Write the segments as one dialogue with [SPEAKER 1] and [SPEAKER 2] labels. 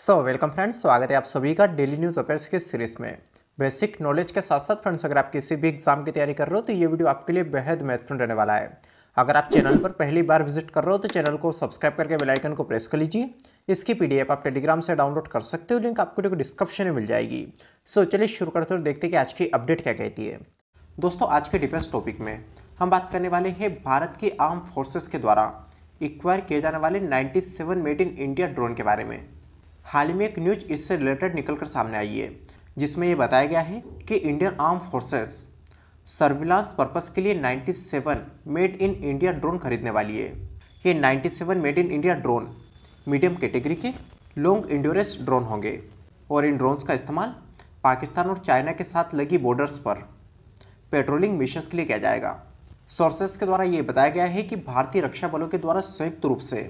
[SPEAKER 1] so welcome friends स्वागत है आप सभी का डेली न्यूज़ अफेयर्स की सीरीज में बेसिक नॉलेज के साथ साथ फ्रेंड्स अगर आप किसी भी एग्जाम की तैयारी कर रहे हो तो ये वीडियो आपके लिए बेहद महत्वपूर्ण रहने वाला है अगर आप चैनल पर पहली बार विजिट कर रहे हो तो चैनल को सब्सक्राइब करके बेल आइकन को प्रेस कर लीजिए इसकी पी आप टेलीग्राम से डाउनलोड कर सकते हो लिंक आपको डिस्क्रिप्शन में मिल जाएगी सो चलिए शुरू करते हो देखते हैं कि आज की अपडेट क्या कहती है दोस्तों आज के डिफेंस टॉपिक में हम बात करने वाले हैं भारत की आर्म फोर्सेस के द्वारा एक्वायर किए जाने वाले 97 मेड इन इंडिया ड्रोन के बारे में हाल ही में एक न्यूज इससे रिलेटेड निकल कर सामने आई है जिसमें यह बताया गया है कि Indian arm forces surveillance purpose के लिए 97 मेड इन इंडिया ड्रोन खरीदने वाली है ये 97 made in India drone medium category के लॉन्ग इंड्योरेंस ड्रोन होंगे और इन ड्रोन्स का इस्तेमाल पाकिस्तान और चाइना के साथ लगी बॉर्डर्स पर पेट्रोलिंग मिशन के लिए किया जाएगा सोर्सेस के द्वारा ये बताया गया है कि भारतीय रक्षा बलों के द्वारा संयुक्त रूप से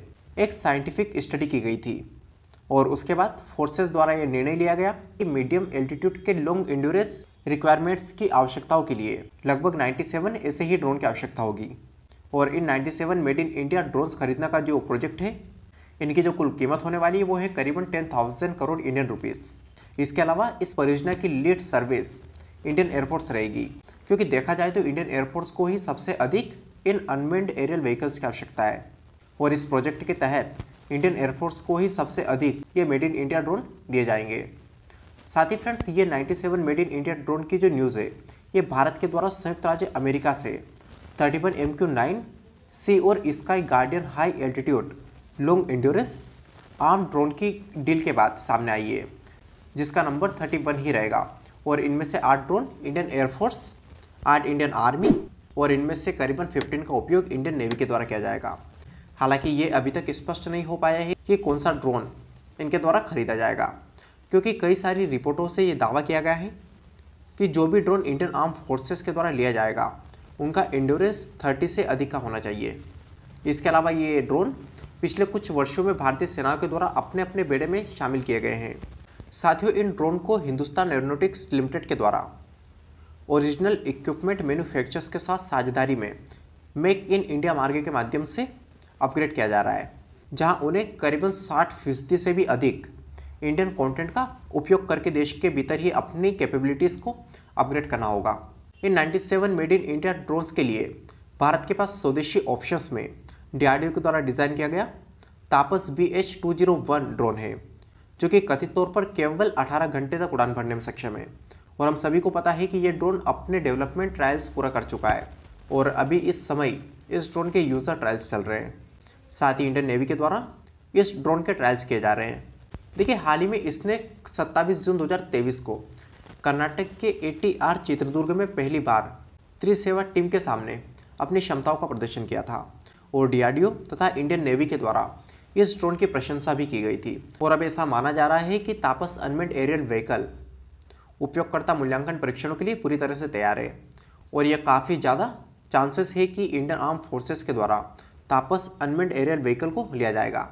[SPEAKER 1] एक साइंटिफिक स्टडी की गई थी और उसके बाद फोर्सेस द्वारा यह निर्णय लिया गया कि मीडियम एल्टीट्यूड के लॉन्ग इंड्योरेंस रिक्वायरमेंट्स की आवश्यकताओं के लिए लगभग 97 ऐसे ही ड्रोन की आवश्यकता होगी और इन 97 मेड इन इंडिया ड्रोन्स खरीदना का जो प्रोजेक्ट है इनकी जो कुल कीमत होने वाली है वो है करीबन ten thousand crore Indian rupees इसके अलावा इस परियोजना की लीड सर्विस इंडियन एयरफोर्स रहेगी क्योंकि देखा जाए तो इंडियन एयरफोर्स को ही सबसे अधिक इन अनमेंड एरियल व्हीकल्स की आवश्यकता है और इस प्रोजेक्ट के तहत इंडियन एयरफोर्स को ही सबसे अधिक ये मेड इन इंडिया ड्रोन दिए जाएंगे साथ ही फ्रेंड्स ये 97 मेड इन इंडिया ड्रोन की जो न्यूज़ है ये भारत के द्वारा संयुक्त राज्य अमेरिका से 31 one M Q nine C और Sky Guardian high altitude long endurance arm drone की डील के बाद सामने आई है जिसका नंबर 31 ही रहेगा और इनमें से आठ ड्रोन इंडियन एयरफोर्स आठ इंडियन आर्मी और इनमें से करीबन 15 का उपयोग इंडियन नेवी के द्वारा किया जाएगा हालांकि ये अभी तक स्पष्ट नहीं हो पाया है कि कौन सा ड्रोन इनके द्वारा खरीदा जाएगा क्योंकि कई सारी रिपोर्टों से ये दावा किया गया है कि जो भी ड्रोन इंडियन आर्म फोर्सेस के द्वारा लिया जाएगा उनका इंडोरेंस थर्टी से अधिक का होना चाहिए इसके अलावा ये ड्रोन पिछले कुछ वर्षों में भारतीय सेना के द्वारा अपने अपने बेड़े में शामिल किए गए हैं साथियों इन ड्रोन को हिंदुस्तान एरोनोटिक्स लिमिटेड के द्वारा ओरिजिनल इक्विपमेंट मैन्युफैक्चर्स के साथ साझेदारी में मेक इन इंडिया मार्ग के माध्यम से अपग्रेड किया जा रहा है जहां उन्हें करीबन साठ फीसदी से भी अधिक इंडियन कंटेंट का उपयोग करके देश के भीतर ही अपनी कैपेबिलिटीज़ को अपग्रेड करना होगा इन 97 मेड इन इंडिया ड्रोन्स के लिए भारत के पास स्वदेशी ऑप्शंस में डी के द्वारा डिज़ाइन किया गया Tapas B H two zero one drone है जो कि कथित तौर पर केवल 18 घंटे तक उड़ान भरने में सक्षम है और हम सभी को पता है कि ये ड्रोन अपने डेवलपमेंट ट्रायल्स पूरा कर चुका है और अभी इस समय इस ड्रोन के यूज़र ट्रायल्स चल रहे हैं साथ ही इंडियन नेवी के द्वारा इस ड्रोन के ट्रायल्स किए जा रहे हैं देखिए हाल ही में इसने 27 जून 2023 को कर्नाटक के आर चित्रदुर्ग में पहली बार त्रिसेवा टीम के सामने अपनी क्षमताओं का प्रदर्शन किया था और डी तथा इंडियन नेवी के द्वारा इस ड्रोन की प्रशंसा भी की गई थी और अब ऐसा माना जा रहा है कि तापस अनमेंट एरियल व्हीकल उपयोगकर्ता मूल्यांकन परीक्षणों के लिए पूरी तरह से तैयार है और यह काफ़ी ज़्यादा चांसेस है कि इंडियन आर्म फोर्सेस के द्वारा तापस अनमेंड एरियल व्हीकल को लिया जाएगा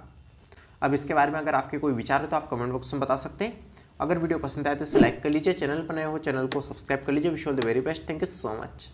[SPEAKER 1] अब इसके बारे में अगर आपके कोई विचार है तो आप कमेंट बॉक्स में बता सकते हैं अगर वीडियो पसंद आए तो इसे लाइक कर लीजिए चैनल पर नए हो चैनल को सब्सक्राइब कर लीजिए wish all the very best thank you so much